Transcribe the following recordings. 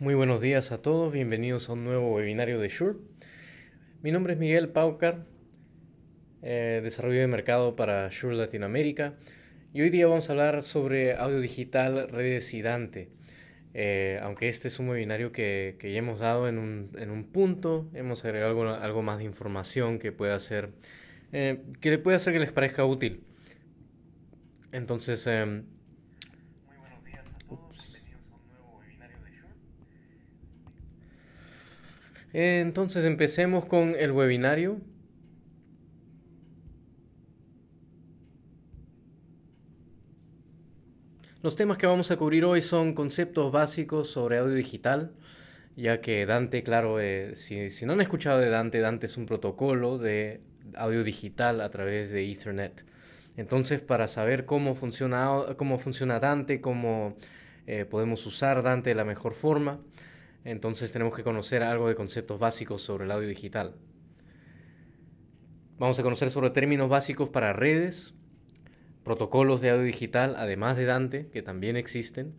Muy buenos días a todos, bienvenidos a un nuevo webinario de Shure. Mi nombre es Miguel Paucar, eh, desarrollo de mercado para Shure Latinoamérica y hoy día vamos a hablar sobre audio digital redecidante. Eh, aunque este es un webinario que, ya hemos dado en un, punto, hemos agregado algo, más de información que pueda hacer, eh, Que que puede hacer que les parezca útil. Entonces, em, Entonces empecemos con el webinario. Los temas que vamos a cubrir hoy son conceptos básicos sobre audio digital, ya que Dante, claro, eh, si, no han escuchado de Dante, Dante es un protocolo de audio digital a través de Ethernet. Entonces, para saber cómo funciona, cómo funciona Dante, cómo eh, podemos usar Dante de la mejor forma, entonces tenemos que conocer algo de conceptos básicos sobre el audio digital. Vamos a conocer sobre términos básicos para redes, protocolos de audio digital, además de Dante, que también existen,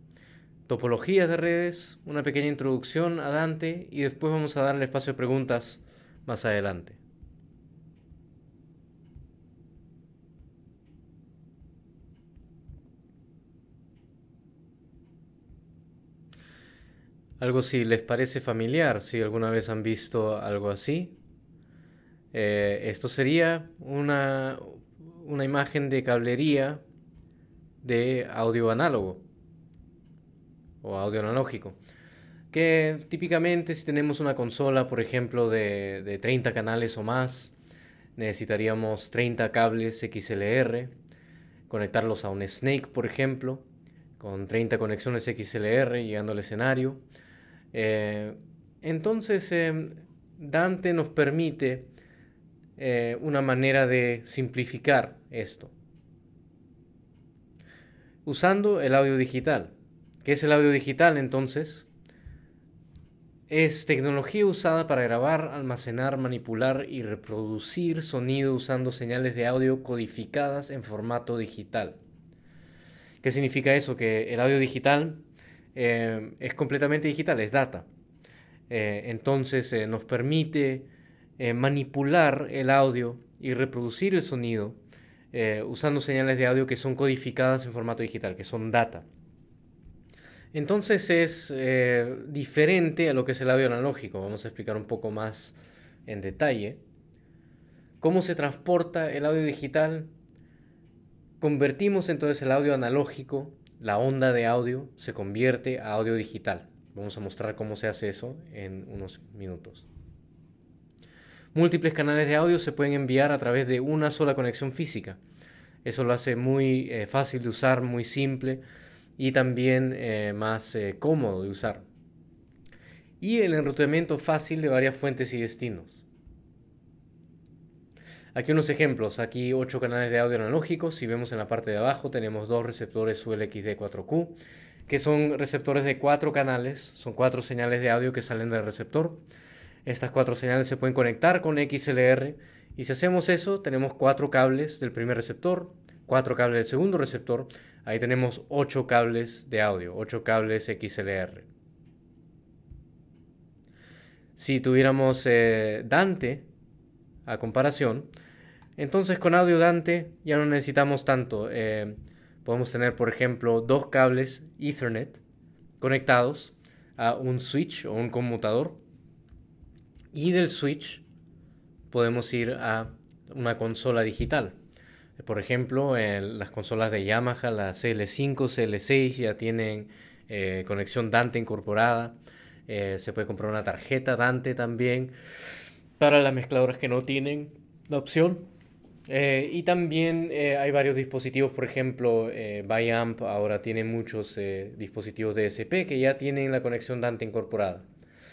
topologías de redes, una pequeña introducción a Dante y después vamos a darle espacio a preguntas más adelante. Algo si les parece familiar, si alguna vez han visto algo así. Eh, esto sería una, imagen de cablería de audio análogo o audio analógico. Que típicamente si tenemos una consola, por ejemplo, de, de 30 canales o más, necesitaríamos 30 cables XLR, conectarlos a un Snake, por ejemplo, con 30 conexiones XLR llegando al escenario eh, entonces, em, Dante nos permite eh, una manera de simplificar esto, usando el audio digital. ¿Qué es el audio digital entonces? Es tecnología usada para grabar, almacenar, manipular y reproducir sonido usando señales de audio codificadas en formato digital. ¿Qué significa eso? Que el audio digital Em, es completamente digital, es data. Eh, entonces eh, nos permite eh, manipular el audio y reproducir el sonido usando señales de audio que son codificadas en formato digital, que son data. Entonces es diferente a lo que es el audio analógico. Vamos a explicar un poco más en detalle cómo se transporta el audio digital. Convertimos entonces el audio analógico la onda de audio se convierte a audio digital. Vamos a mostrar cómo se hace eso en unos minutos. Múltiples canales de audio se pueden enviar a través de una sola conexión física. Eso lo hace muy eh, fácil de usar, muy simple y también eh, más eh, cómodo de usar. Y el enrutamiento fácil de varias fuentes y destinos. Aquí unos ejemplos, aquí 8 canales de audio analógicos, si vemos en la parte de abajo tenemos dos receptores ULXD4Q, que son receptores de 4 canales, son 4 señales de audio que salen del receptor. Estas 4 señales se pueden conectar con XLR y si hacemos eso tenemos 4 cables del primer receptor, 4 cables del segundo receptor, ahí tenemos 8 cables de audio, 8 cables XLR. Si tuviéramos eh, Dante a comparación, entonces con audio Dante ya no necesitamos tanto. Eh, podemos tener, por ejemplo, dos cables Ethernet conectados a un switch o un conmutador. Y del switch podemos ir a una consola digital. Por ejemplo, las consolas de Yamaha, la CL5, CL6 ya tienen eh, conexión Dante incorporada. Eh, se puede comprar una tarjeta Dante también. Para las mezcladoras que no tienen la opción, eh, y también eh, hay varios dispositivos, por ejemplo, eh, ahora tiene muchos eh, dispositivos DSP que ya tienen la conexión Dante incorporada.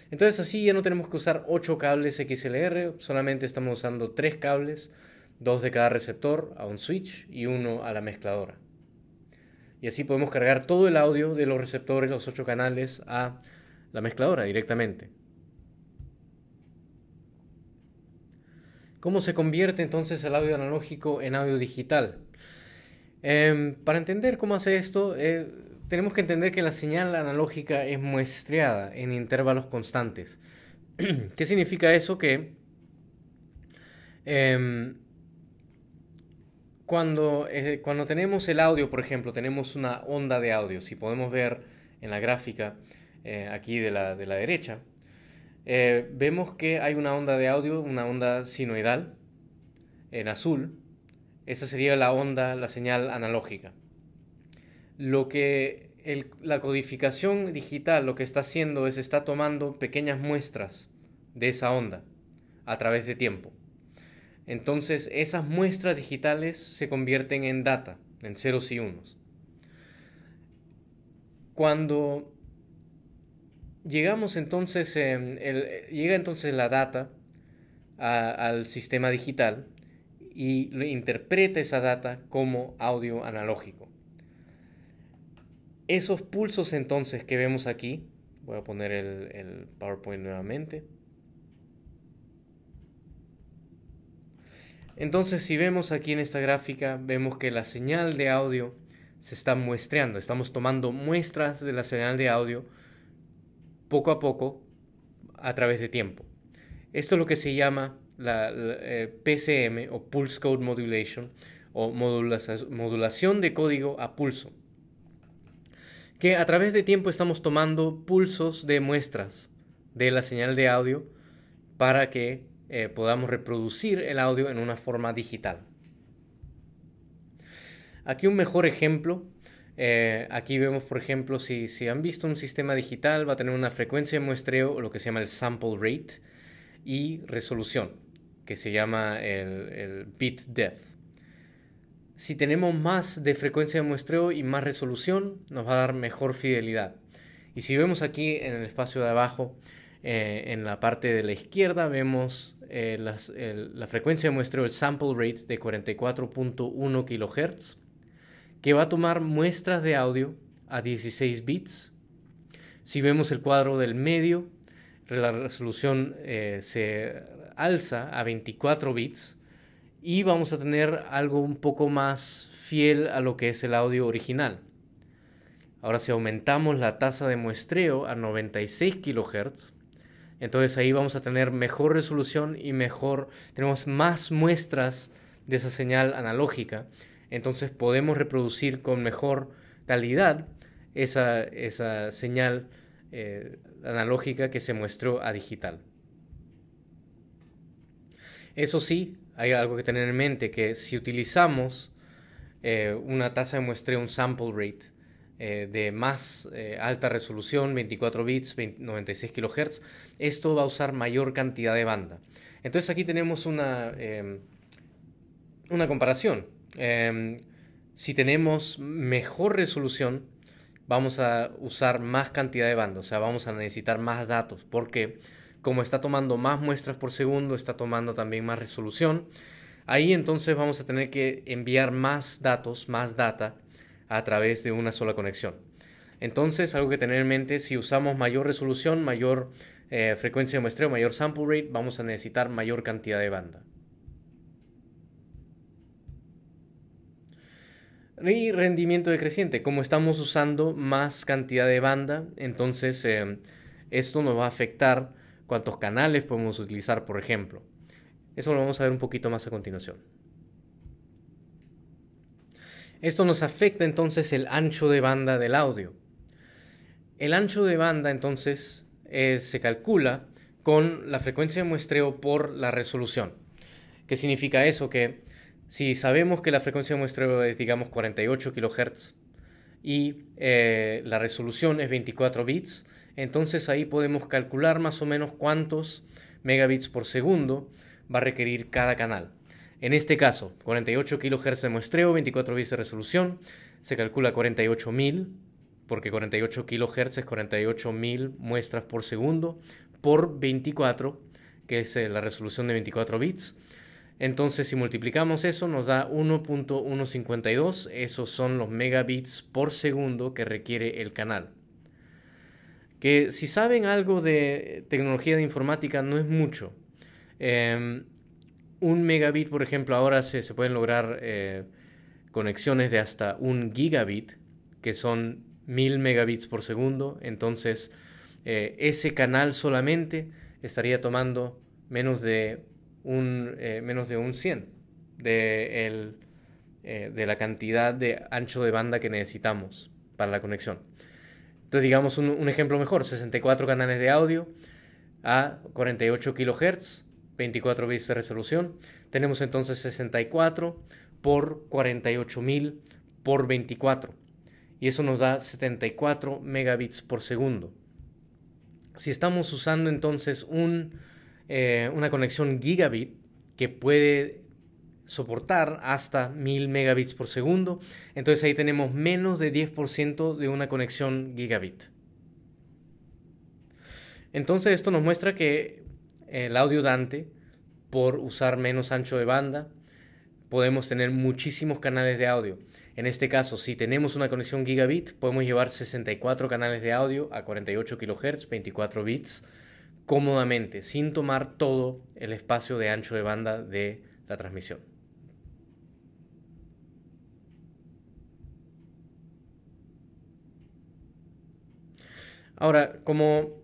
Entonces así ya no tenemos que usar 8 cables XLR, solamente estamos usando 3 cables, 2 de cada receptor a un switch y uno a la mezcladora. Y así podemos cargar todo el audio de los receptores, los 8 canales, a la mezcladora directamente. ¿Cómo se convierte entonces el audio analógico en audio digital? Em, para entender cómo hace esto, eh, tenemos que entender que la señal analógica es muestreada en intervalos constantes. ¿Qué significa eso? Que em, cuando, eh, cuando, tenemos el audio, por ejemplo, tenemos una onda de audio, si podemos ver en la gráfica eh, aquí de la derecha, eh, vemos que hay una onda de audio, una onda sinoidal, en azul. Esa sería la onda, la señal analógica. Lo que la codificación digital lo que está haciendo es está tomando pequeñas muestras de esa onda a través de tiempo. Entonces esas muestras digitales se convierten en data, en ceros y unos. Cuando llegamos entonces, em, eh, llega entonces la data al sistema digital y interpreta esa data como audio analógico. Esos pulsos entonces que vemos aquí, voy a poner el PowerPoint nuevamente. Entonces si vemos aquí en esta gráfica, vemos que la señal de audio se está muestreando, estamos tomando muestras de la señal de audio poco a poco a través de tiempo. Esto es lo que se llama la, eh, PCM o Pulse Code Modulation o modulación de código a pulso. Que a través de tiempo estamos tomando pulsos de muestras de la señal de audio para que eh, podamos reproducir el audio en una forma digital. Aquí un mejor ejemplo eh, aquí vemos, por ejemplo, si, han visto un sistema digital, va a tener una frecuencia de muestreo, lo que se llama el sample rate, y resolución, que se llama el, bit depth. Si tenemos más de frecuencia de muestreo y más resolución, nos va a dar mejor fidelidad. Y si vemos aquí en el espacio de abajo, eh, en la parte de la izquierda, vemos eh, la frecuencia de muestreo, el sample rate de 44.1 kHz que va a tomar muestras de audio a 16 bits. Si vemos el cuadro del medio, la resolución eh, se alza a 24 bits y vamos a tener algo un poco más fiel a lo que es el audio original. Ahora si aumentamos la tasa de muestreo a 96 kHz, entonces ahí vamos a tener mejor resolución y mejor, tenemos más muestras de esa señal analógica entonces podemos reproducir con mejor calidad esa, señal eh, analógica que se muestró a digital. Eso sí, hay algo que tener en mente, que si utilizamos eh, una tasa de muestreo, un sample rate eh, de más alta resolución, 24 bits, 96 kHz, esto va a usar mayor cantidad de banda. Entonces aquí tenemos una, em, una comparación. Em, si tenemos mejor resolución, vamos a usar más cantidad de banda, o sea, vamos a necesitar más datos, porque como está tomando más muestras por segundo, está tomando también más resolución. Ahí entonces vamos a tener que enviar más datos, más data, a través de una sola conexión. Entonces, algo que tener en mente, si usamos mayor resolución, mayor eh, frecuencia de muestreo, mayor sample rate, vamos a necesitar mayor cantidad de banda. Y rendimiento decreciente. Como estamos usando más cantidad de banda, entonces eh, esto nos va a afectar cuántos canales podemos utilizar, por ejemplo. Eso lo vamos a ver un poquito más a continuación. Esto nos afecta entonces el ancho de banda del audio. El ancho de banda entonces eh, se calcula con la frecuencia de muestreo por la resolución. ¿Qué significa eso? Que si sabemos que la frecuencia de muestreo es, digamos, 48 kHz y eh, la resolución es 24 bits, entonces ahí podemos calcular más o menos cuántos megabits por segundo va a requerir cada canal. En este caso, 48 kHz de muestreo, 24 bits de resolución, se calcula 48.000, porque 48 kHz es 48.000 muestras por segundo, por 24, que es eh, la resolución de 24 bits, entonces, si multiplicamos eso, nos da 1.152. Esos son los megabits por segundo que requiere el canal. Que si saben algo de tecnología de informática, no es mucho. Em, un megabit, por ejemplo, ahora se, pueden lograr eh, conexiones de hasta un gigabit, que son mil megabits por segundo. Entonces, eh, ese canal solamente estaría tomando menos de un, eh, menos de un 100 de, eh, de la cantidad de ancho de banda que necesitamos para la conexión. Entonces, digamos un, un ejemplo mejor, 64 canales de audio a 48 kHz, 24 bits de resolución. Tenemos entonces 64 por 48.000 por 24. Y eso nos da 74 megabits por segundo. Si estamos usando entonces un eh, una conexión gigabit que puede soportar hasta 1000 megabits por segundo. Entonces ahí tenemos menos de 10% de una conexión gigabit. Entonces esto nos muestra que el audio Dante, por usar menos ancho de banda, podemos tener muchísimos canales de audio. En este caso, si tenemos una conexión gigabit, podemos llevar 64 canales de audio a 48 kilohertz 24 bits cómodamente, sin tomar todo el espacio de ancho de banda de la transmisión. Ahora, como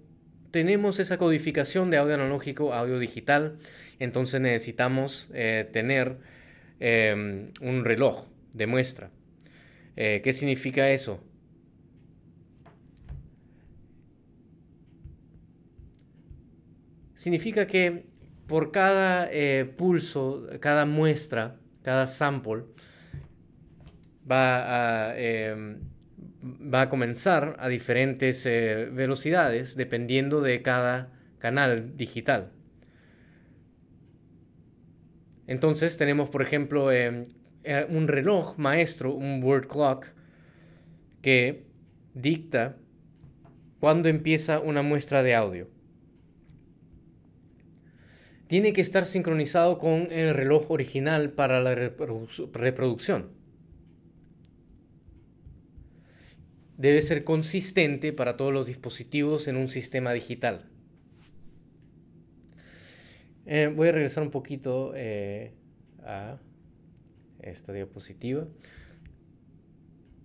tenemos esa codificación de audio analógico a audio digital, entonces necesitamos eh, tener eh, un reloj de muestra. Eh, ¿Qué significa eso? significa que por cada eh, pulso, cada muestra, cada sample, va a, em, comenzar a diferentes eh, velocidades dependiendo de cada canal digital. Entonces tenemos, por ejemplo, em, eh, un reloj maestro, un word clock, que dicta cuándo empieza una muestra de audio tiene que estar sincronizado con el reloj original para la reproducción. Debe ser consistente para todos los dispositivos en un sistema digital. Eh, voy a regresar un poquito eh, a esta diapositiva.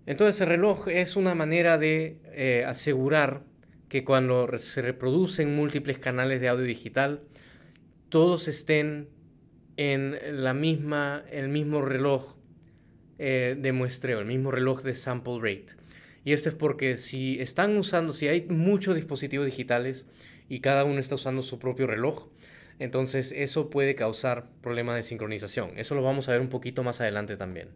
Entonces el reloj es una manera de eh, asegurar que cuando se reproducen múltiples canales de audio digital, todos estén en la misma, el mismo reloj eh, de muestreo, el mismo reloj de sample rate. Y esto es porque si están usando, si hay muchos dispositivos digitales y cada uno está usando su propio reloj, entonces eso puede causar problemas de sincronización. Eso lo vamos a ver un poquito más adelante también.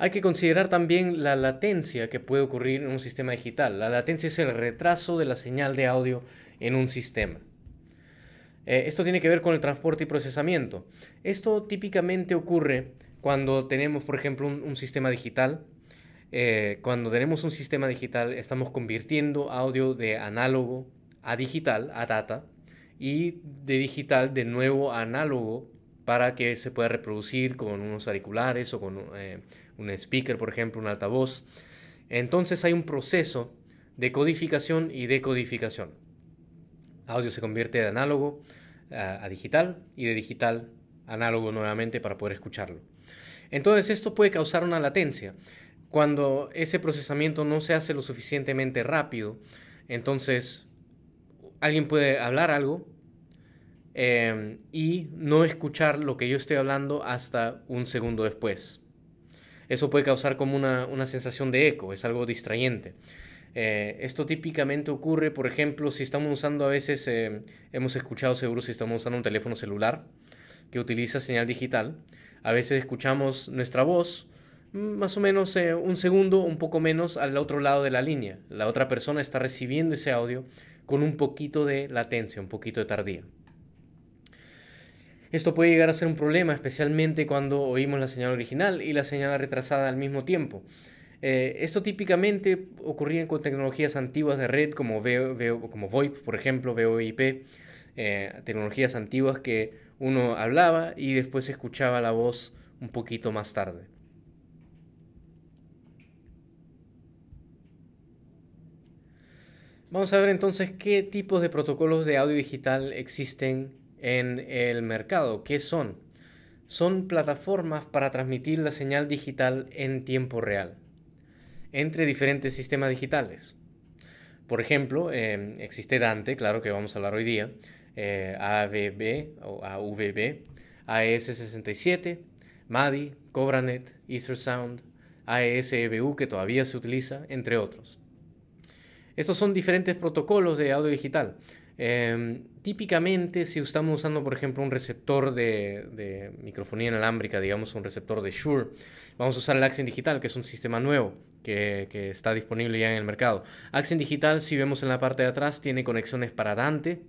Hay que considerar también la latencia que puede ocurrir en un sistema digital. La latencia es el retraso de la señal de audio en un sistema. Eh, esto tiene que ver con el transporte y procesamiento. Esto típicamente ocurre cuando tenemos, por ejemplo, un, sistema digital. Eh, cuando tenemos un sistema digital, estamos convirtiendo audio de análogo a digital, a data, y de digital de nuevo a análogo para que se pueda reproducir con unos auriculares o con eh, un speaker, por ejemplo, un altavoz. Entonces hay un proceso de codificación y decodificación. Audio se convierte de análogo a, digital y de digital a análogo nuevamente para poder escucharlo. Entonces esto puede causar una latencia. Cuando ese procesamiento no se hace lo suficientemente rápido, entonces alguien puede hablar algo, Em, y no escuchar lo que yo estoy hablando hasta un segundo después. Eso puede causar como una, sensación de eco, es algo distrayente. Eh, esto típicamente ocurre, por ejemplo, si estamos usando a veces, em, hemos escuchado seguro si estamos usando un teléfono celular que utiliza señal digital, a veces escuchamos nuestra voz mm, más o menos eh, un segundo, un poco menos al otro lado de la línea. La otra persona está recibiendo ese audio con un poquito de latencia, un poquito de tardía. Esto puede llegar a ser un problema, especialmente cuando oímos la señal original y la señal retrasada al mismo tiempo. Eh, esto típicamente ocurría con tecnologías antiguas de red como, VoIP, por ejemplo, VoIP, eh, tecnologías antiguas que uno hablaba y después escuchaba la voz un poquito más tarde. Vamos a ver entonces qué tipos de protocolos de audio digital existen en el mercado. ¿Qué son? Son plataformas para transmitir la señal digital en tiempo real entre diferentes sistemas digitales. Por ejemplo, em, existe Dante, claro que vamos a hablar hoy día, eh, AVB o AVB, AES67, MADI, Cobranet, EtherSound, AES-EBU que todavía se utiliza, entre otros. Estos son diferentes protocolos de audio digital. Em, típicamente, si estamos usando, por ejemplo, un receptor de, microfonía inalámbrica, digamos un receptor de Shure, vamos a usar el Axiom Digital, que es un sistema nuevo que, está disponible ya en el mercado. Axiom Digital, si vemos en la parte de atrás, tiene conexiones para Dante,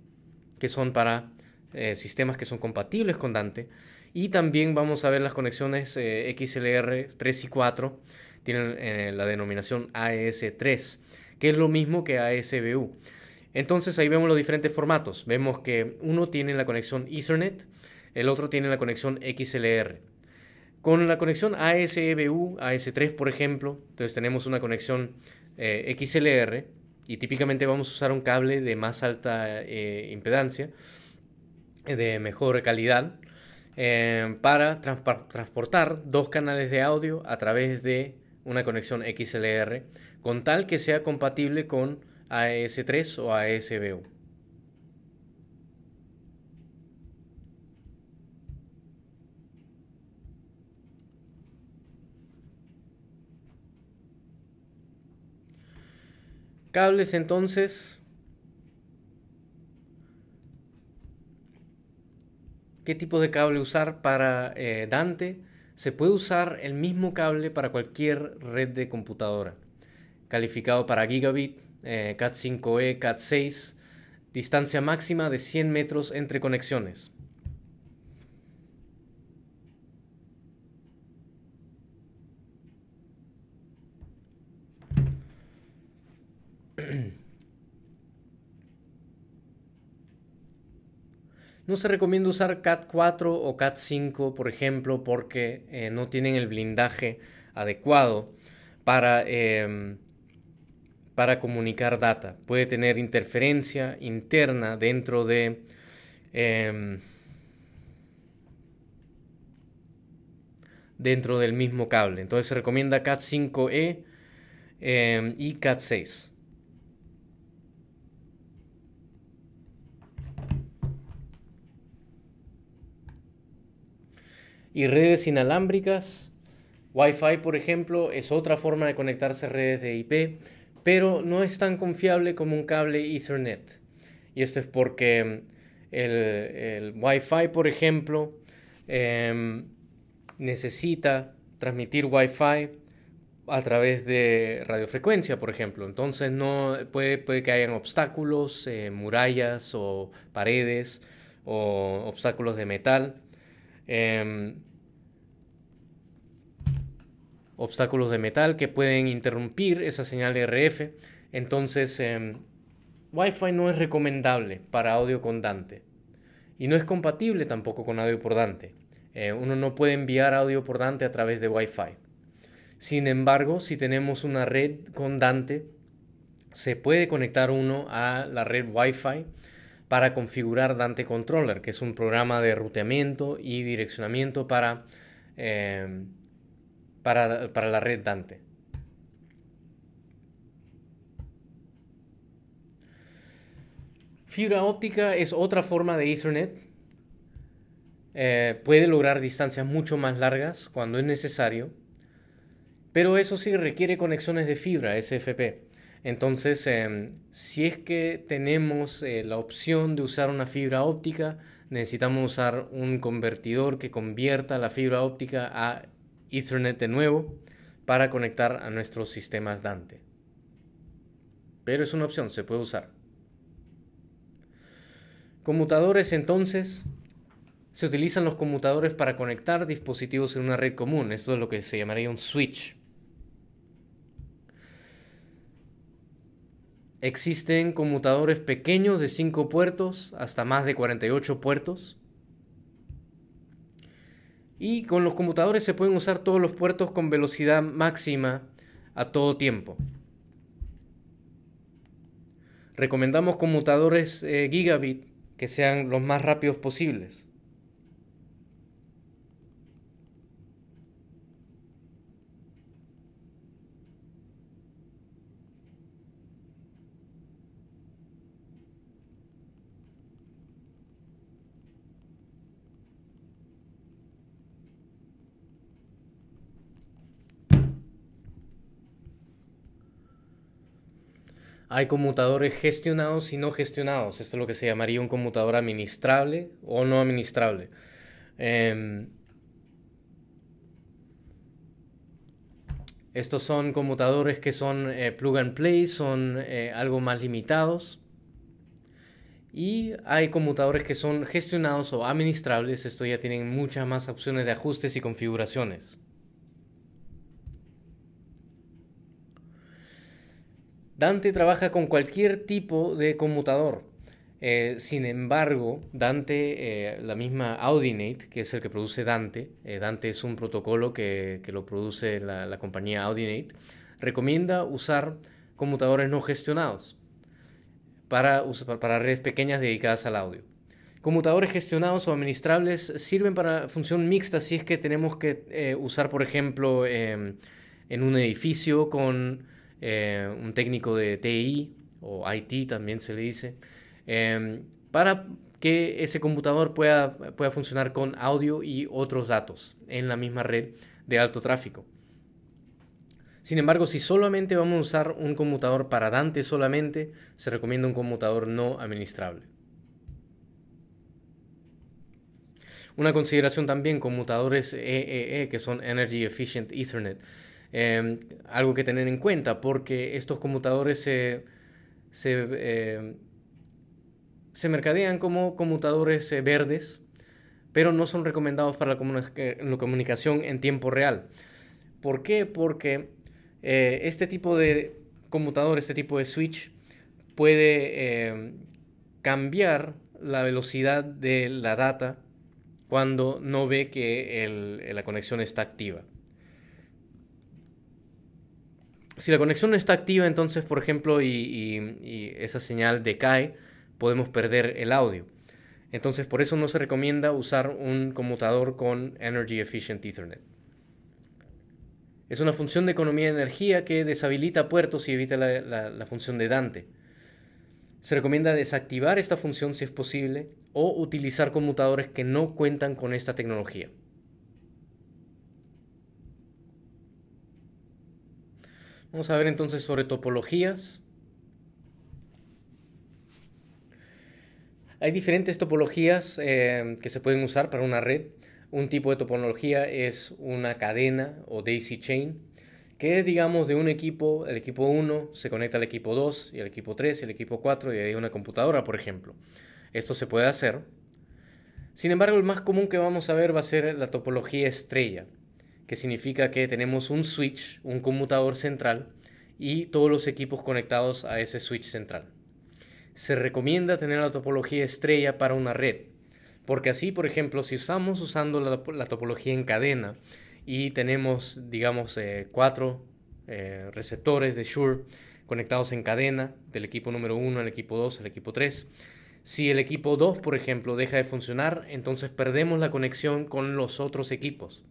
que son para eh, sistemas que son compatibles con Dante. Y también vamos a ver las conexiones eh, XLR 3 y 4, tienen eh, la denominación AES3, que es lo mismo que ASBU. Entonces ahí vemos los diferentes formatos. Vemos que uno tiene la conexión Ethernet, el otro tiene la conexión XLR. Con la conexión ASBU, e AS3 por ejemplo, entonces tenemos una conexión eh, XLR y típicamente vamos a usar un cable de más alta eh, impedancia, de mejor calidad, eh, para transportar dos canales de audio a través de una conexión XLR, con tal que sea compatible con AES3 o aes Cables entonces qué tipo de cable usar para eh, Dante. Se puede usar el mismo cable para cualquier red de computadora, calificado para gigabit, eh, Cat 5e, Cat 6, distancia máxima de 100 metros entre conexiones. No se recomienda usar CAT 4 o CAT 5, por ejemplo, porque eh, no tienen el blindaje adecuado para eh, para comunicar data. Puede tener interferencia interna dentro de... Em, dentro del mismo cable. Entonces se recomienda CAT 5E em, y CAT 6. Y redes inalámbricas, Wi-Fi por ejemplo, es otra forma de conectarse a redes de IP pero no es tan confiable como un cable Ethernet. Y esto es porque el, el wi por ejemplo, em, necesita transmitir wifi a través de radiofrecuencia, por ejemplo. Entonces no puede, puede que hayan obstáculos, eh, murallas o paredes o obstáculos de metal. Em, obstáculos de metal que pueden interrumpir esa señal RF. Entonces, em, Wi-Fi no es recomendable para audio con Dante. Y no es compatible tampoco con audio por Dante. Eh, uno no puede enviar audio por Dante a través de Wi-Fi. Sin embargo, si tenemos una red con Dante, se puede conectar uno a la red Wi-Fi para configurar Dante Controller, que es un programa de ruteamiento y direccionamiento para em, para, la red Dante. Fibra óptica es otra forma de Ethernet. Eh, puede lograr distancias mucho más largas cuando es necesario, pero eso sí requiere conexiones de fibra SFP. Entonces, em, si es que tenemos eh, la opción de usar una fibra óptica, necesitamos usar un convertidor que convierta la fibra óptica a Ethernet de nuevo para conectar a nuestros sistemas Dante. Pero es una opción, se puede usar. Conmutadores entonces. Se utilizan los conmutadores para conectar dispositivos en una red común. Esto es lo que se llamaría un switch. Existen conmutadores pequeños de 5 puertos hasta más de 48 puertos y con los conmutadores se pueden usar todos los puertos con velocidad máxima a todo tiempo. Recomendamos conmutadores eh, gigabit que sean los más rápidos posibles. Hay conmutadores gestionados y no gestionados. Esto es lo que se llamaría un conmutador administrable o no administrable. Em, estos son conmutadores que son eh, plug and play, son eh, algo más limitados. Y hay conmutadores que son gestionados o administrables. Esto ya tienen muchas más opciones de ajustes y configuraciones. Dante trabaja con cualquier tipo de conmutador. Eh, sin embargo, Dante, eh, la misma Audinate, que es el que produce Dante, eh, Dante es un protocolo que, lo produce la, compañía Audinate, recomienda usar conmutadores no gestionados para, para redes pequeñas dedicadas al audio. Conmutadores gestionados o administrables sirven para función mixta si es que tenemos que usar, por ejemplo, em, en un edificio con eh, un técnico de TI o IT también se le dice, em, para que ese computador pueda, funcionar con audio y otros datos en la misma red de alto tráfico. Sin embargo, si solamente vamos a usar un computador para Dante solamente, se recomienda un computador no administrable. Una consideración también, conmutadores EEE, e, que son Energy Efficient Ethernet. Em, algo que tener en cuenta porque estos conmutadores se, se, em, mercadean como conmutadores eh, verdes, pero no son recomendados para la, comunicación en tiempo real. ¿Por qué? Porque eh, este tipo de conmutador, este tipo de switch, puede em, cambiar la velocidad de la data cuando no ve que la conexión está activa. si la conexión no está activa, entonces, por ejemplo, y, esa señal decae, podemos perder el audio. Entonces, por eso no se recomienda usar un conmutador con Energy Efficient Ethernet. Es una función de economía de energía que deshabilita puertos y evita la función de Dante. Se recomienda desactivar esta función si es posible o utilizar conmutadores que no cuentan con esta tecnología. Vamos a ver entonces sobre topologías. Hay diferentes topologías eh, que se pueden usar para una red. Un tipo de topología es una cadena o daisy chain, que es, digamos, de un equipo, el equipo 1 se conecta al equipo 2 y al equipo 3 y al equipo 4 y hay una computadora, por ejemplo. Esto se puede hacer. Sin embargo, el más común que vamos a ver va a ser la topología estrella que significa que tenemos un switch, un conmutador central y todos los equipos conectados a ese switch central. Se recomienda tener la topología estrella para una red, porque así, por ejemplo, si usamos usando la, topología en cadena y tenemos, digamos, eh, cuatro eh, receptores de Shure conectados en cadena, del equipo número uno al equipo 2 al equipo 3. Si el equipo 2, por ejemplo, deja de funcionar, entonces perdemos la conexión con los otros equipos.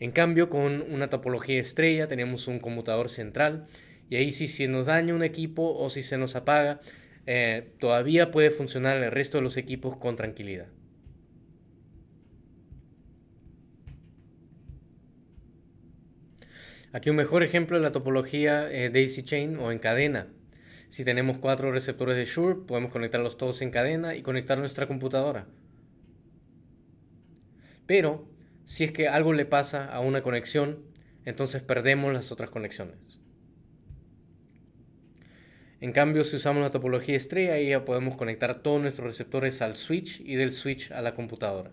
En cambio, con una topología estrella tenemos un conmutador central y ahí si se nos daña un equipo o si se nos apaga, eh, todavía puede funcionar el resto de los equipos con tranquilidad. Aquí un mejor ejemplo es la topología eh, daisy chain o en cadena. Si tenemos cuatro receptores de Shure, podemos conectarlos todos en cadena y conectar nuestra computadora. Pero si es que algo le pasa a una conexión, entonces perdemos las otras conexiones. En cambio, si usamos la topología estrella, ahí ya podemos conectar todos nuestros receptores al switch y del switch a la computadora.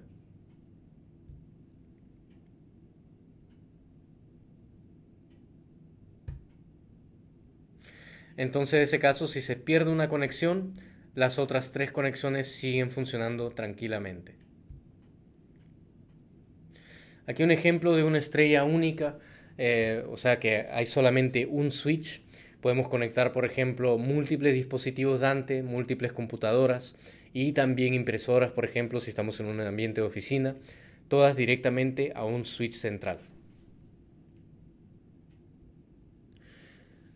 Entonces, en ese caso, si se pierde una conexión, las otras tres conexiones siguen funcionando tranquilamente. Aquí un ejemplo de una estrella única, eh, o sea que hay solamente un switch. Podemos conectar, por ejemplo, múltiples dispositivos Dante, múltiples computadoras y también impresoras, por ejemplo, si estamos en un ambiente de oficina, todas directamente a un switch central.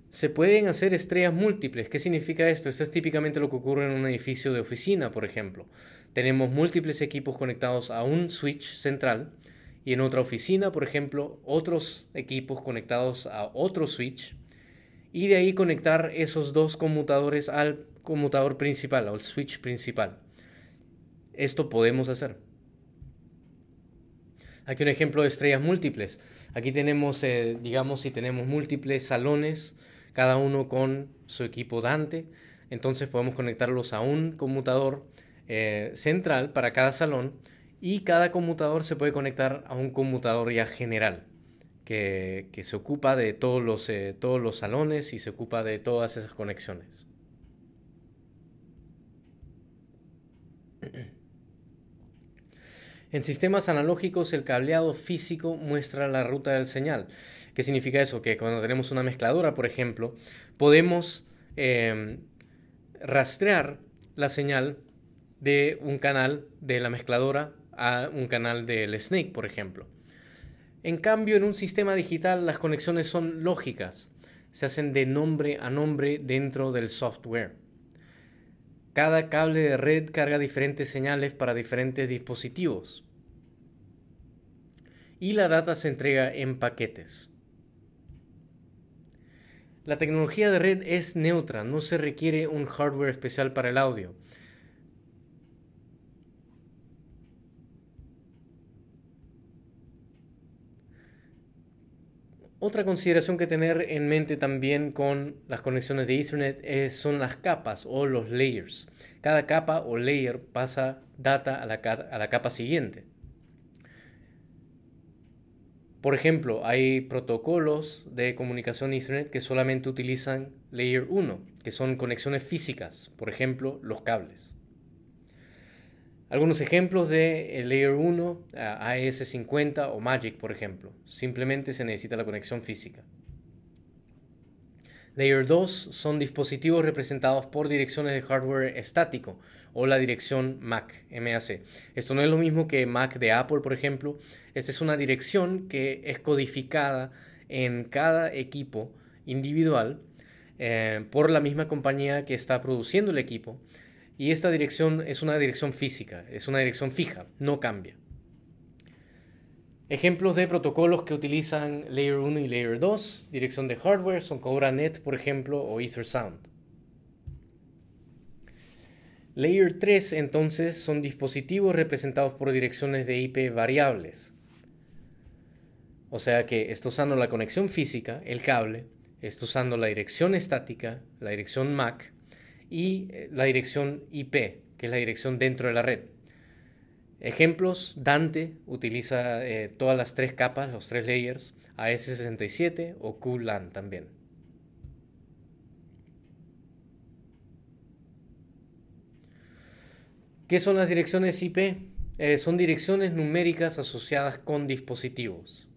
Se pueden hacer estrellas múltiples. ¿Qué significa esto? Esto es típicamente lo que ocurre en un edificio de oficina, por ejemplo. Tenemos múltiples equipos conectados a un switch central y en otra oficina, por ejemplo, otros equipos conectados a otro switch y de ahí conectar esos dos conmutadores al conmutador principal, al switch principal. Esto podemos hacer. Aquí un ejemplo de estrellas múltiples. Aquí tenemos, eh, digamos, si tenemos múltiples salones, cada uno con su equipo Dante, entonces podemos conectarlos a un conmutador eh, central para cada salón y cada conmutador se puede conectar a un conmutador ya general que, se ocupa de todos los, eh, todos los salones y se ocupa de todas esas conexiones. En sistemas analógicos el cableado físico muestra la ruta del señal. ¿Qué significa eso? Que cuando tenemos una mezcladora, por ejemplo, podemos em, rastrear la señal de un canal de la mezcladora a un canal del Snake, por ejemplo. En cambio, en un sistema digital las conexiones son lógicas, se hacen de nombre a nombre dentro del software. Cada cable de red carga diferentes señales para diferentes dispositivos. Y la data se entrega en paquetes. La tecnología de red es neutra, no se requiere un hardware especial para el audio Otra consideración que tener en mente también con las conexiones de Ethernet es, son las capas o los layers. Cada capa o layer pasa data a la, a la capa siguiente. Por ejemplo, hay protocolos de comunicación Ethernet que solamente utilizan layer 1, que son conexiones físicas, por ejemplo, los cables. Algunos ejemplos de Layer 1, as 50 o Magic, por ejemplo. Simplemente se necesita la conexión física. Layer 2 son dispositivos representados por direcciones de hardware estático o la dirección MAC, MAC. Esto no es lo mismo que MAC de Apple, por ejemplo. Esta es una dirección que es codificada en cada equipo individual eh, por la misma compañía que está produciendo el equipo y esta dirección es una dirección física, es una dirección fija, no cambia. Ejemplos de protocolos que utilizan Layer 1 y Layer 2, dirección de hardware, son CobraNet, por ejemplo, o EtherSound. Layer 3 entonces son dispositivos representados por direcciones de IP variables. O sea que está usando la conexión física, el cable, está usando la dirección estática, la dirección MAC, y eh, la dirección IP, que es la dirección dentro de la red. Ejemplos, Dante utiliza eh, todas las tres capas, los tres layers, AS67 o QLAN también. ¿Qué son las direcciones IP? Eh, son direcciones numéricas asociadas con dispositivos.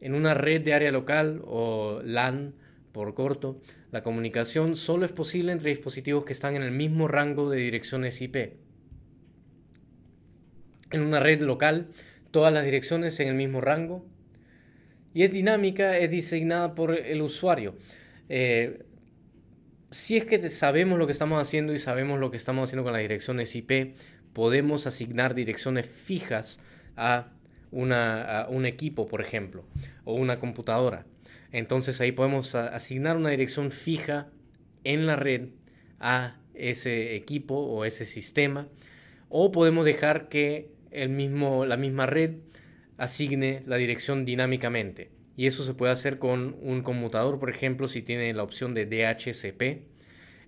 En una red de área local o LAN, por corto, la comunicación solo es posible entre dispositivos que están en el mismo rango de direcciones IP. En una red local, todas las direcciones en el mismo rango. Y es dinámica, es diseñada por el usuario. Eh, si es que sabemos lo que estamos haciendo y sabemos lo que estamos haciendo con las direcciones IP, podemos asignar direcciones fijas a, a un equipo, por ejemplo, o una computadora. Entonces ahí podemos asignar una dirección fija en la red a ese equipo o ese sistema. O podemos dejar que el mismo, la misma red asigne la dirección dinámicamente. Y eso se puede hacer con un conmutador, por ejemplo, si tiene la opción de DHCP.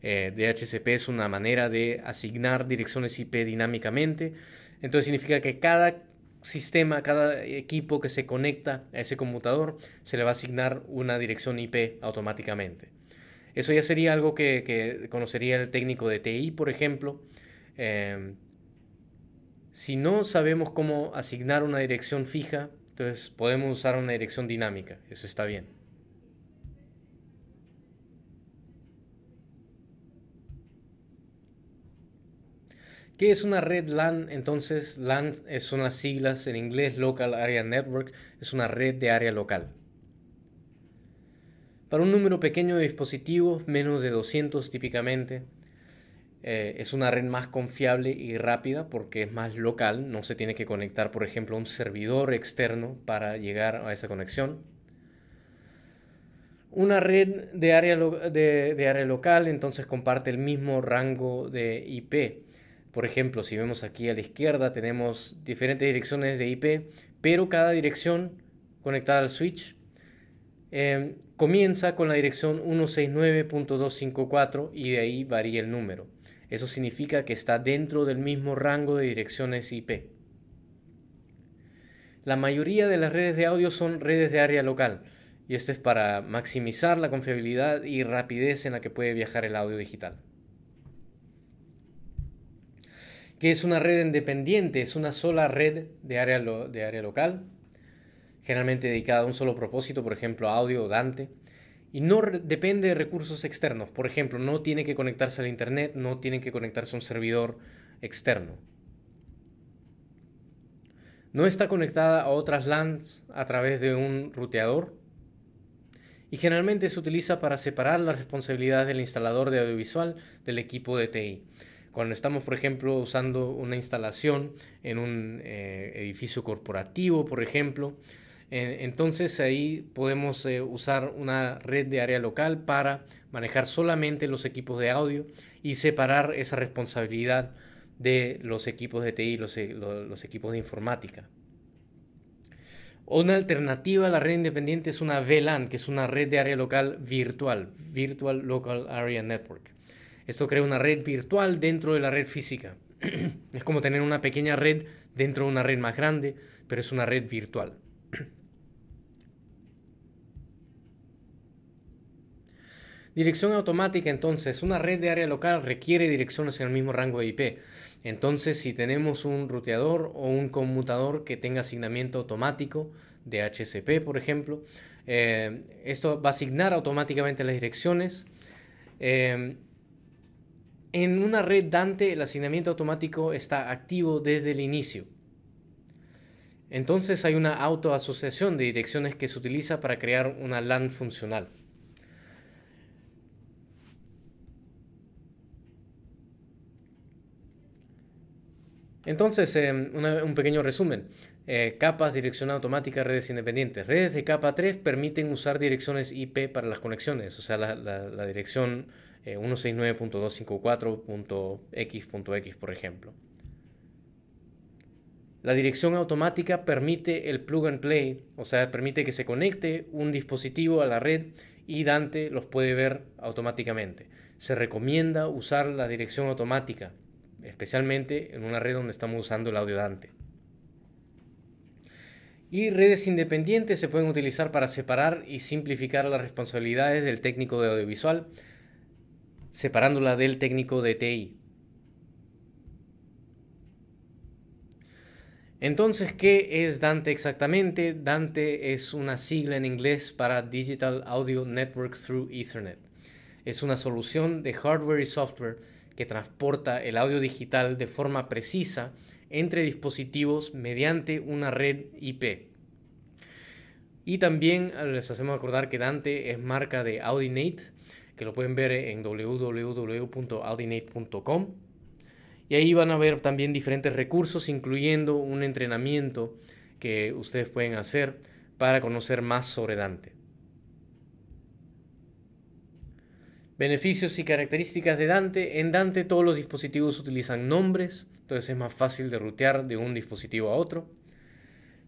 Eh, DHCP es una manera de asignar direcciones IP dinámicamente. Entonces significa que cada sistema, cada equipo que se conecta a ese computador, se le va a asignar una dirección IP automáticamente. Eso ya sería algo que, conocería el técnico de TI, por ejemplo. Em, si no sabemos cómo asignar una dirección fija, entonces podemos usar una dirección dinámica. Eso está bien. ¿Qué es una red LAN? Entonces, LAN es las siglas en inglés Local Area Network, es una red de área local. Para un número pequeño de dispositivos, menos de 200 típicamente, eh, es una red más confiable y rápida porque es más local, no se tiene que conectar, por ejemplo, a un servidor externo para llegar a esa conexión. Una red de área, de área local entonces comparte el mismo rango de IP. Por ejemplo, si vemos aquí a la izquierda tenemos diferentes direcciones de IP, pero cada dirección conectada al switch eh, comienza con la dirección 169.254 y de ahí varía el número. Eso significa que está dentro del mismo rango de direcciones IP. La mayoría de las redes de audio son redes de área local y esto es para maximizar la confiabilidad y rapidez en la que puede viajar el audio digital. que es una red independiente, es una sola red de área, de área local, generalmente dedicada a un solo propósito, por ejemplo, audio o Dante, y no depende de recursos externos. Por ejemplo, no tiene que conectarse al Internet, no tiene que conectarse a un servidor externo. No está conectada a otras LANs a través de un ruteador. Y generalmente se utiliza para separar las responsabilidades del instalador de audiovisual del equipo de TI. Cuando estamos, por ejemplo, usando una instalación en un eh, edificio corporativo, por ejemplo, eh, entonces ahí podemos eh, usar una red de área local para manejar solamente los equipos de audio y separar esa responsabilidad de los equipos de TI, y los, los equipos de informática. Una alternativa a la red independiente es una VLAN, que es una red de área local virtual, Virtual Local Area Network. Esto crea una red virtual dentro de la red física. es como tener una pequeña red dentro de una red más grande, pero es una red virtual. Dirección automática, entonces, una red de área local requiere direcciones en el mismo rango de IP. Entonces, si tenemos un ruteador o un conmutador que tenga asignamiento automático de HCP, por ejemplo, eh, esto va a asignar automáticamente las direcciones. Eh, en una red Dante, el asignamiento automático está activo desde el inicio. Entonces hay una autoasociación de direcciones que se utiliza para crear una LAN funcional. Entonces, em, un pequeño resumen. Eh, capas, dirección automática, redes independientes. Redes de capa 3 permiten usar direcciones IP para las conexiones, o sea, la dirección 169.254.x.x, eh, por ejemplo. La dirección automática permite el plug and play, o sea, permite que se conecte un dispositivo a la red y Dante los puede ver automáticamente. Se recomienda usar la dirección automática, especialmente en una red donde estamos usando el audio Dante. Y redes independientes se pueden utilizar para separar y simplificar las responsabilidades del técnico de audiovisual separándola del técnico de TI. Entonces, ¿qué es Dante exactamente? Dante es una sigla en inglés para Digital Audio Network Through Ethernet. Es una solución de hardware y software que transporta el audio digital de forma precisa entre dispositivos mediante una red IP. Y también les hacemos acordar que Dante es marca de Audinate, que lo pueden ver en www.audinate.com. Y ahí van a ver también diferentes recursos, incluyendo un entrenamiento que ustedes pueden hacer para conocer más sobre Dante. Beneficios y características de Dante. En Dante todos los dispositivos utilizan nombres, entonces es más fácil de rutear de un dispositivo a otro.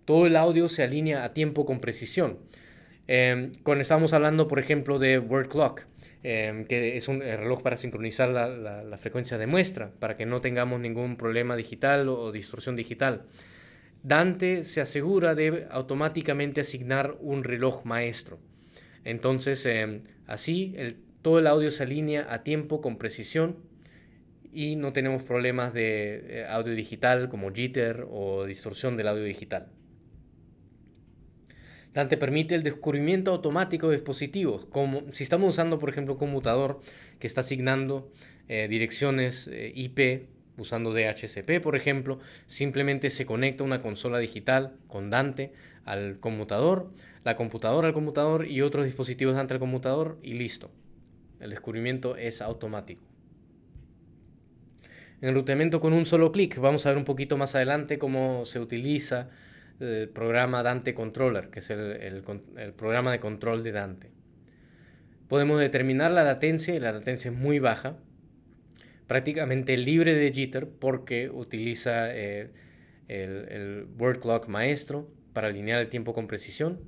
Todo el audio se alinea a tiempo con precisión. Em, cuando estamos hablando, por ejemplo, de word clock, Em, que es un reloj para sincronizar la, frecuencia de muestra, para que no tengamos ningún problema digital o, distorsión digital. Dante se asegura de automáticamente asignar un reloj maestro. Entonces, em, así todo el audio se alinea a tiempo con precisión y no tenemos problemas de eh, audio digital como jitter o distorsión del audio digital. Dante permite el descubrimiento automático de dispositivos, como si estamos usando, por ejemplo, un conmutador que está asignando eh, direcciones eh, IP usando DHCP, por ejemplo, simplemente se conecta una consola digital con Dante al conmutador, la computadora al conmutador y otros dispositivos Dante al conmutador y listo. El descubrimiento es automático. Enrutamiento con un solo clic. Vamos a ver un poquito más adelante cómo se utiliza el programa Dante Controller, que es el, programa de control de Dante. Podemos determinar la latencia y la latencia es muy baja, prácticamente libre de jitter porque utiliza eh, el, el word clock maestro para alinear el tiempo con precisión.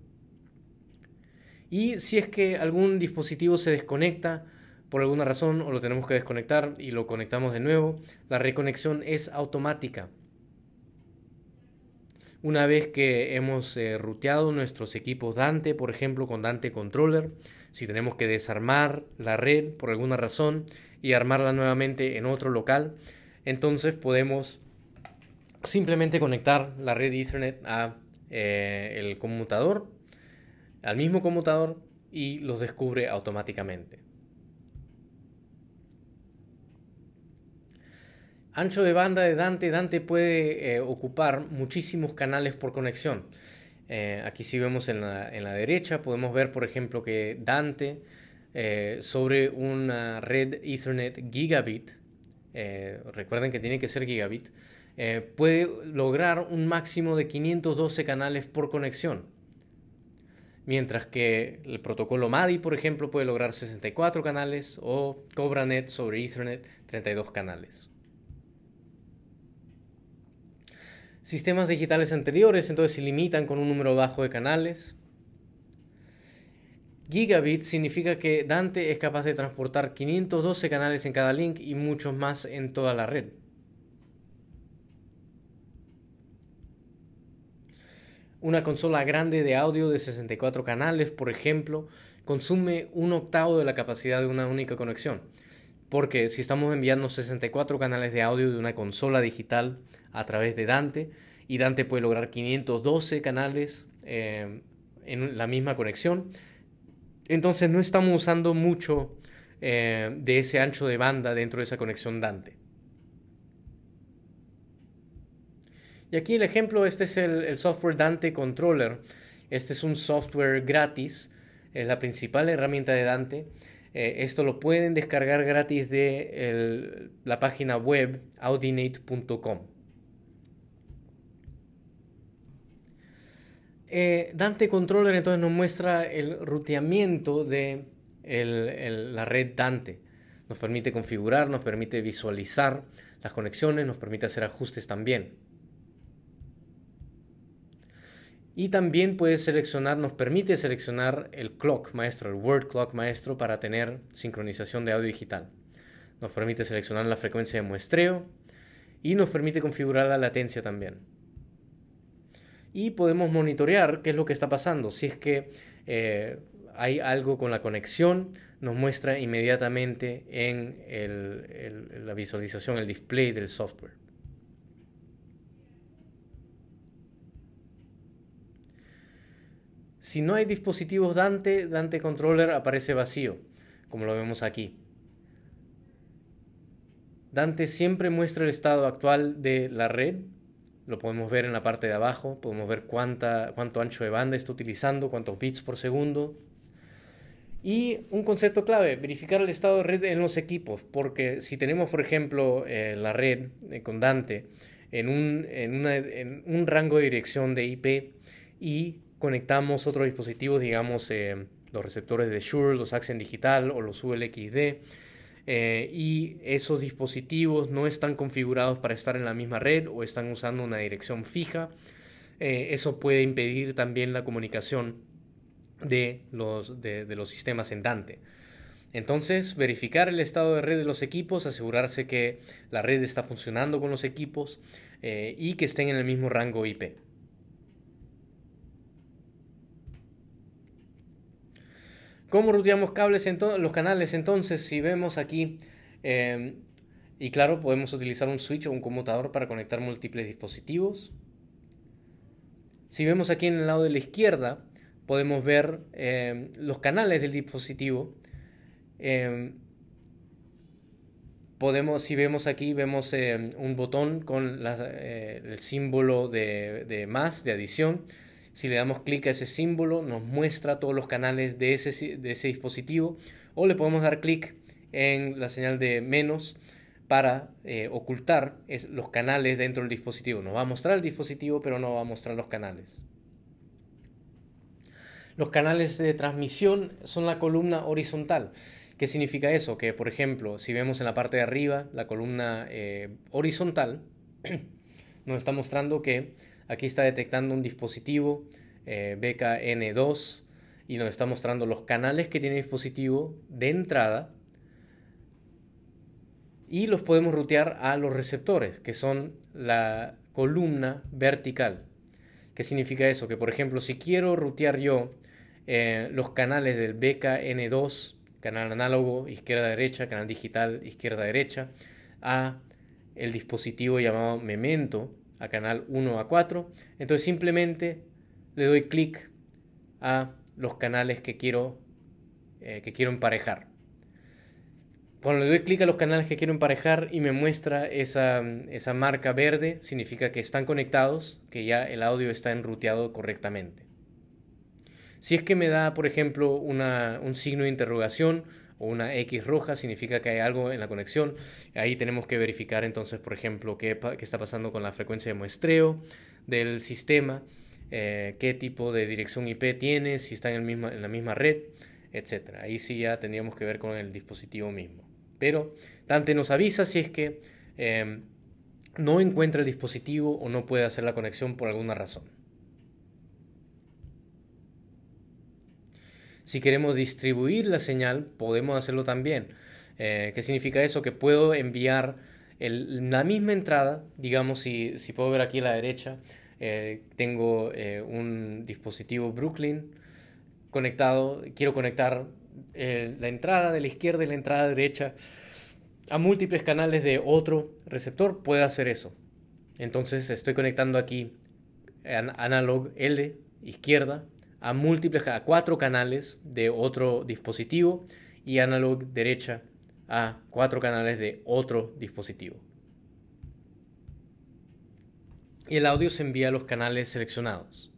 Y si es que algún dispositivo se desconecta por alguna razón o lo tenemos que desconectar y lo conectamos de nuevo, la reconexión es automática una vez que hemos eh, ruteado nuestros equipos Dante, por ejemplo, con Dante Controller, si tenemos que desarmar la red por alguna razón y armarla nuevamente en otro local, entonces podemos simplemente conectar la red Ethernet a eh, el conmutador, al mismo conmutador y los descubre automáticamente. Ancho de banda de Dante. Dante puede eh, ocupar muchísimos canales por conexión. Eh, aquí si vemos en la, derecha podemos ver por ejemplo que Dante eh, sobre una red Ethernet gigabit, recuerden que tiene que ser gigabit, puede lograr un máximo de 512 canales por conexión. Mientras que el protocolo MADI, por ejemplo, puede lograr 64 canales o CobraNet sobre Ethernet 32 canales. sistemas digitales anteriores, entonces se limitan con un número bajo de canales. Gigabit significa que Dante es capaz de transportar 512 canales en cada link y muchos más en toda la red. Una consola grande de audio de 64 canales, por ejemplo, consume un octavo de la capacidad de una única conexión. Porque si estamos enviando 64 canales de audio de una consola digital a través de Dante, y Dante puede lograr 512 canales eh, en la misma conexión, entonces no estamos usando mucho eh, de ese ancho de banda dentro de esa conexión Dante. Y aquí el ejemplo, este es el, el software Dante Controller. Este es un software gratis, es la principal herramienta de Dante eh, esto lo pueden descargar gratis de la página web audinate.com. Eh, Dante Controller entonces nos muestra el ruteamiento de la red Dante. Nos permite configurar, nos permite visualizar las conexiones, nos permite hacer ajustes también. Y también puedes seleccionar, nos permite seleccionar el clock maestro, el word clock maestro para tener sincronización de audio digital. Nos permite seleccionar la frecuencia de muestreo y nos permite configurar la latencia también. Y podemos monitorear qué es lo que está pasando. Si es que eh, hay algo con la conexión, nos muestra inmediatamente en la visualización, el display del software. Si no hay dispositivos Dante, Dante Controller aparece vacío, como lo vemos aquí. Dante siempre muestra el estado actual de la red. Lo podemos ver en la parte de abajo, podemos ver cuánta, cuánto ancho de banda está utilizando, cuántos bits por segundo. Y un concepto clave, verificar el estado de red en los equipos, porque si tenemos, por ejemplo, eh, la red eh, con Dante en en un rango de dirección de IP y conectamos otros dispositivos, digamos eh, los receptores de Shure, los Axen Digital o los ULXD, eh, y esos dispositivos no están configurados para estar en la misma red o están usando una dirección fija, eh, eso puede impedir también la comunicación de los, de, los sistemas en Dante. Entonces, verificar el estado de red de los equipos, asegurarse que la red está funcionando con los equipos y que estén en el mismo rango IP. ¿Cómo ruteamos cables en los canales? Entonces, si vemos aquí, em, y claro, podemos utilizar un switch o un conmutador para conectar múltiples dispositivos. Si vemos aquí en el lado de la izquierda, podemos ver em, los canales del dispositivo. Em, podemos, si vemos aquí, vemos un botón con eh, el símbolo de, de más, de adición. Si le damos clic a ese símbolo, nos muestra todos los canales de ese, de ese dispositivo. O le podemos dar clic en la señal de menos para eh, ocultar los canales dentro del dispositivo. Nos va a mostrar el dispositivo, pero no va a mostrar los canales. Los canales de transmisión son la columna horizontal. ¿Qué significa eso? Que, por ejemplo, si vemos en la parte de arriba la columna eh, horizontal, nos está mostrando que Aquí está detectando un dispositivo, eh, BKN2, y nos está mostrando los canales que tiene el dispositivo de entrada y los podemos rutear a los receptores, que son la columna vertical. ¿Qué significa eso? Que por ejemplo, si quiero rutear yo eh, los canales del BKN2, canal análogo, izquierda-derecha, canal digital, izquierda-derecha, a el dispositivo llamado Memento, a canal 1 a 4. Entonces simplemente le doy clic a los canales que quiero, eh, que quiero emparejar. Cuando le doy clic a los canales que quiero emparejar y me muestra esa, marca verde, significa que están conectados, que ya el audio está enruteado correctamente. Si es que me da, por ejemplo, un signo de interrogación, o una X roja significa que hay algo en la conexión. Ahí tenemos que verificar entonces, por ejemplo, qué, está pasando con la frecuencia de muestreo del sistema, eh, qué tipo de dirección IP tiene, si está en, la misma red, etc. Ahí sí ya tendríamos que ver con el dispositivo mismo. Pero Dante nos avisa si es que eh, no encuentra el dispositivo o no puede hacer la conexión por alguna razón. Si queremos distribuir la señal, podemos hacerlo también. Eh, ¿Qué significa eso? Que puedo enviar la misma entrada, digamos, si, puedo ver aquí a la derecha, eh, tengo eh, un dispositivo Brooklyn conectado, quiero conectar la entrada de la izquierda y la entrada derecha a múltiples canales de otro receptor, puedo hacer eso. Entonces estoy conectando aquí analog L, izquierda, a múltiples, a cuatro canales de otro dispositivo y analog derecha a cuatro canales de otro dispositivo. Y el audio se envía a los canales seleccionados.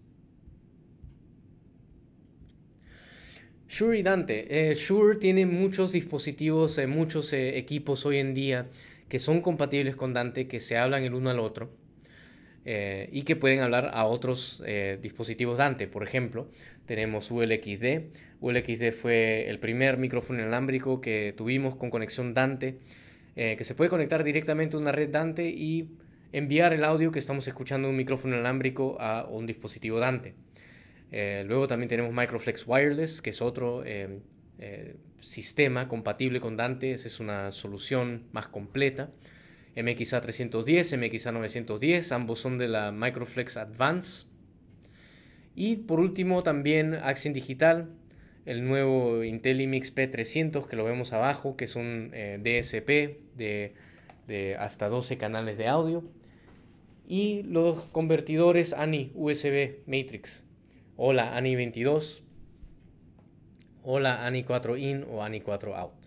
Shure y Dante. Eh, Shure tiene muchos dispositivos, eh, muchos eh, equipos hoy en día que son compatibles con Dante, que se hablan el uno al otro. Eh, y que pueden hablar a otros eh, dispositivos Dante. Por ejemplo, tenemos ULXD. ULXD fue el primer micrófono inalámbrico que tuvimos con conexión Dante, eh, que se puede conectar directamente a una red Dante y enviar el audio que estamos escuchando de un micrófono inalámbrico a un dispositivo Dante. luego también tenemos Microflex Wireless, que es otro sistema compatible con Dante. Esa es una solución más completa. MXA 310, MXA 910, ambos son de la Microflex Advance. Y por último también Axin Digital, el nuevo IntelliMix P300 que lo vemos abajo, que es un eh, DSP de, de, hasta 12 canales de audio. Y los convertidores ANI USB Matrix. Hola ANI 22. Hola ANI 4 in o ANI 4 out.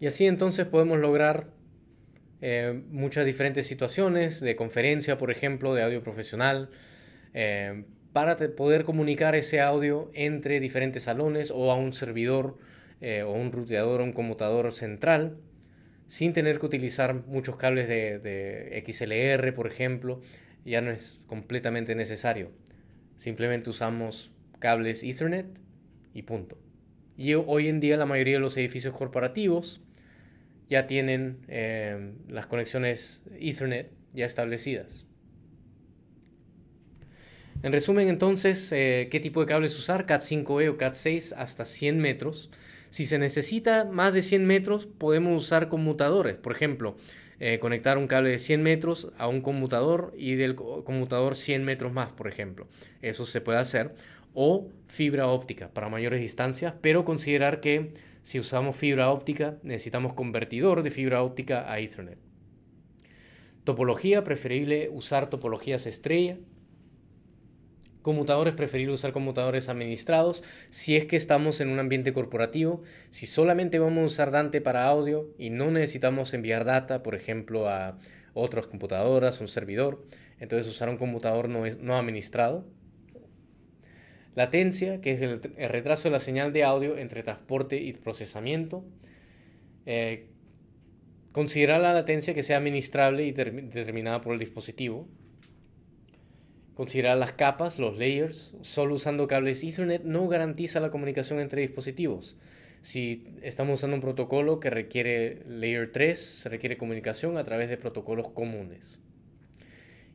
Y así entonces podemos lograr eh, muchas diferentes situaciones de conferencia, por ejemplo, de audio profesional, eh, para poder comunicar ese audio entre diferentes salones o a un servidor eh, o un ruteador o un conmutador central sin tener que utilizar muchos cables de XLR, por ejemplo, ya no es completamente necesario. Simplemente usamos cables Ethernet y punto. Y hoy en día la mayoría de los edificios corporativos ya tienen eh, las conexiones Ethernet ya establecidas. En resumen, entonces, eh, ¿qué tipo de cables usar? CAT5E o CAT6 hasta 100 metros. Si se necesita más de 100 metros, podemos usar conmutadores. Por ejemplo, eh, conectar un cable de 100 metros a un conmutador y del conmutador 100 metros más, por ejemplo. Eso se puede hacer. O fibra óptica para mayores distancias, pero considerar que si usamos fibra óptica, necesitamos convertidor de fibra óptica a Ethernet. Topología, preferible usar topologías estrella. Conmutadores, preferible usar conmutadores administrados si es que estamos en un ambiente corporativo. Si solamente vamos a usar Dante para audio y no necesitamos enviar data, por ejemplo, a otras computadoras, un servidor, entonces usar un computador no, es, no administrado. Latencia, que es el, retraso de la señal de audio entre transporte y procesamiento. Eh, considerar la latencia que sea administrable y determinada por el dispositivo. Considerar las capas, los layers. Solo usando cables Ethernet no garantiza la comunicación entre dispositivos. Si estamos usando un protocolo que requiere layer 3, se requiere comunicación a través de protocolos comunes.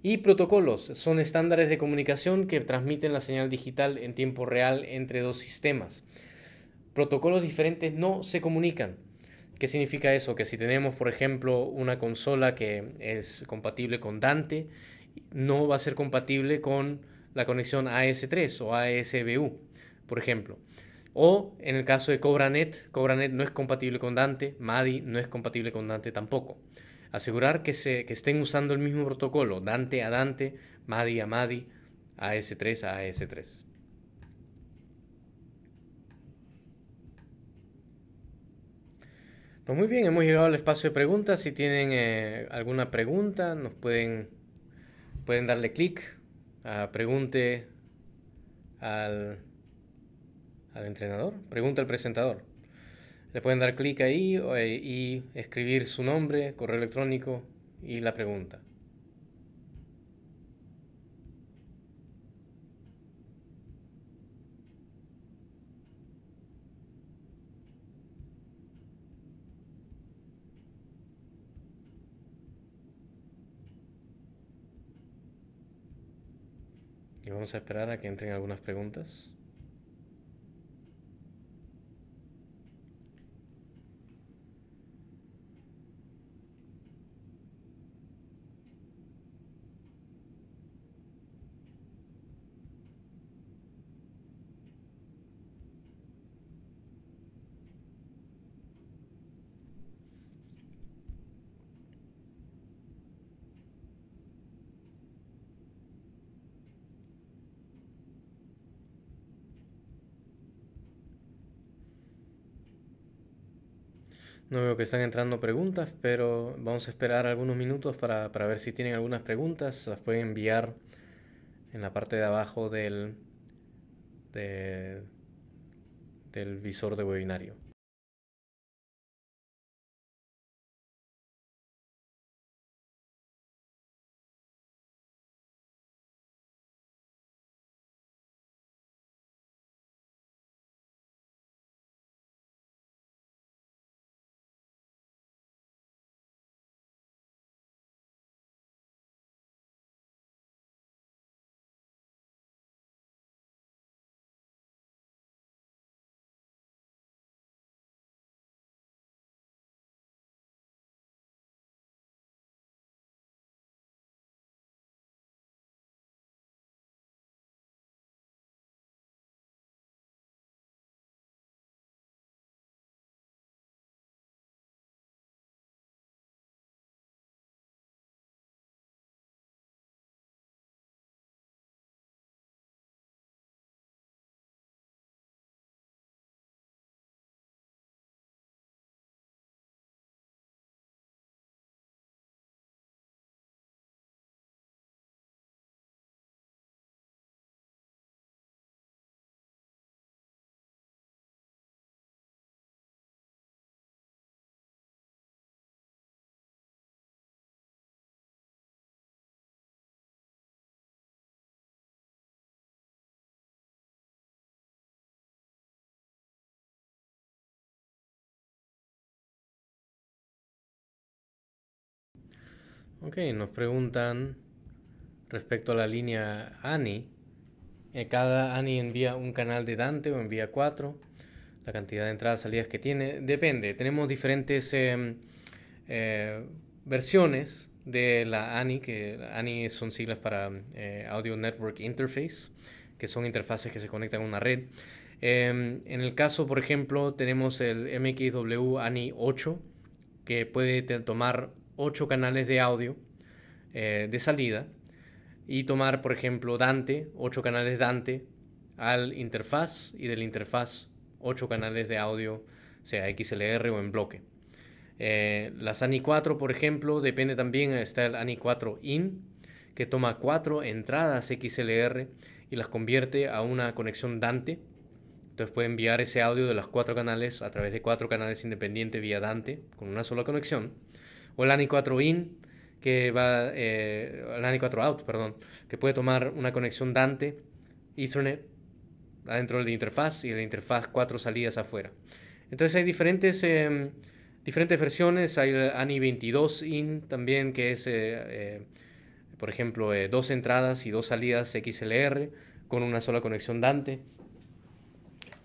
Y protocolos son estándares de comunicación que transmiten la señal digital en tiempo real entre dos sistemas. Protocolos diferentes no se comunican. ¿Qué significa eso? Que si tenemos, por ejemplo, una consola que es compatible con Dante, no va a ser compatible con la conexión AS3 o ASBU, por ejemplo. O en el caso de CobraNet, CobraNet no es compatible con Dante, MADI no es compatible con Dante tampoco asegurar que, se, estén usando el mismo protocolo, Dante a Dante, Madi a Madi, AS3 a AS3. Pues muy bien, hemos llegado al espacio de preguntas. Si tienen eh, alguna pregunta, nos pueden, pueden darle clic a pregunte al, al entrenador, pregunta al presentador. Le pueden dar clic ahí eh, y escribir su nombre, correo electrónico y la pregunta. Y vamos a esperar a que entren algunas preguntas. No veo que están entrando preguntas, pero vamos a esperar algunos minutos para, ver si tienen algunas preguntas. Las pueden enviar en la parte de abajo del, del visor de webinario. Ok, nos preguntan respecto a la línea ANI. Eh, cada ANI envía un canal de Dante o envía cuatro. La cantidad de entradas y salidas que tiene depende. Tenemos diferentes em, eh, versiones de la ANI, que ANI son siglas para eh, Audio Network Interface, que son interfaces que se conectan a una red. Em, en el caso, por ejemplo, tenemos el MXW ANI 8, que puede tomar ocho canales de audio eh, de salida y tomar, por ejemplo, Dante, ocho canales Dante al interfaz y del interfaz 8 canales de audio, sea XLR o en bloque. Eh, las ANI 4, por ejemplo, depende también, está el ANI 4 IN, que toma cuatro entradas XLR y las convierte a una conexión Dante. Entonces puede enviar ese audio de las cuatro canales a través de cuatro canales independientes vía Dante con una sola conexión o el ANI 4 in, que va, el ANI 4 out, perdón, que puede tomar una conexión Dante, Ethernet, adentro de la interfaz y la interfaz cuatro salidas afuera. Entonces hay diferentes, em, diferentes versiones, hay el ANI 22 in también, que es, eh, eh, por ejemplo, eh, dos entradas y dos salidas XLR con una sola conexión Dante.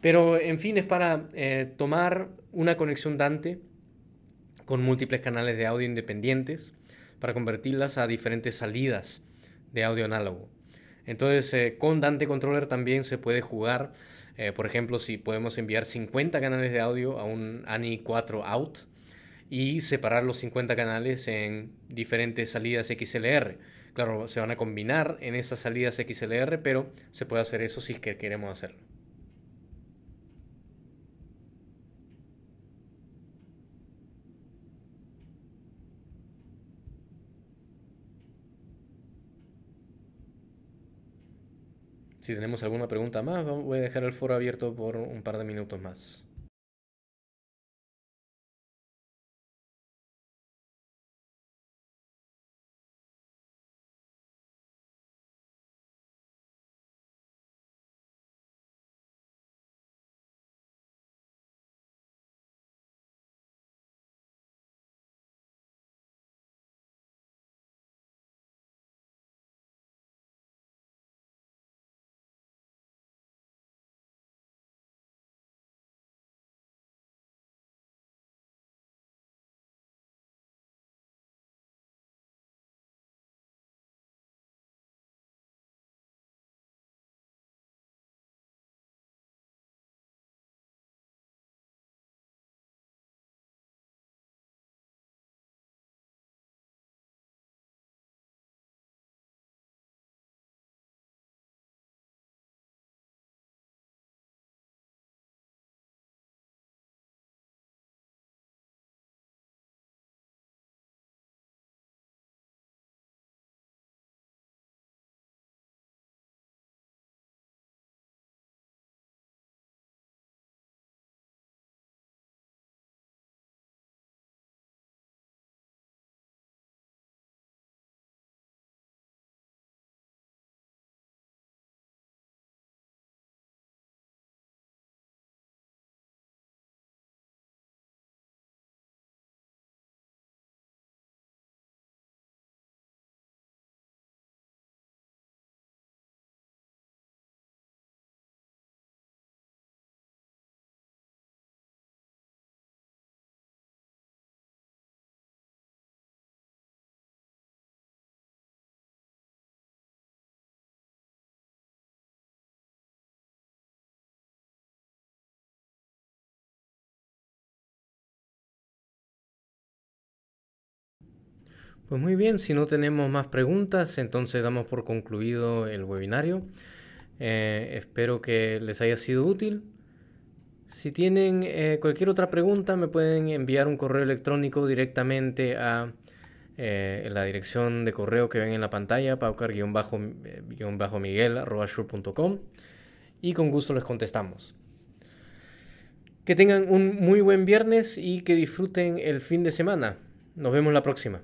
Pero en fin, es para tomar una conexión Dante con múltiples canales de audio independientes para convertirlas a diferentes salidas de audio análogo. Entonces, eh, con Dante Controller también se puede jugar, eh, por ejemplo, si podemos enviar 50 canales de audio a un ANI 4 out y separar los 50 canales en diferentes salidas XLR. Claro, se van a combinar en esas salidas XLR, pero se puede hacer eso si es que queremos hacerlo. Si tenemos alguna pregunta más, voy a dejar el foro abierto por un par de minutos más. Pues muy bien, si no tenemos más preguntas, entonces damos por concluido el webinario. Eh, espero que les haya sido útil. Si tienen eh, cualquier otra pregunta, me pueden enviar un correo electrónico directamente a eh, la dirección de correo que ven en la pantalla, paucar-miguel.com, y con gusto les contestamos. Que tengan un muy buen viernes y que disfruten el fin de semana. Nos vemos la próxima.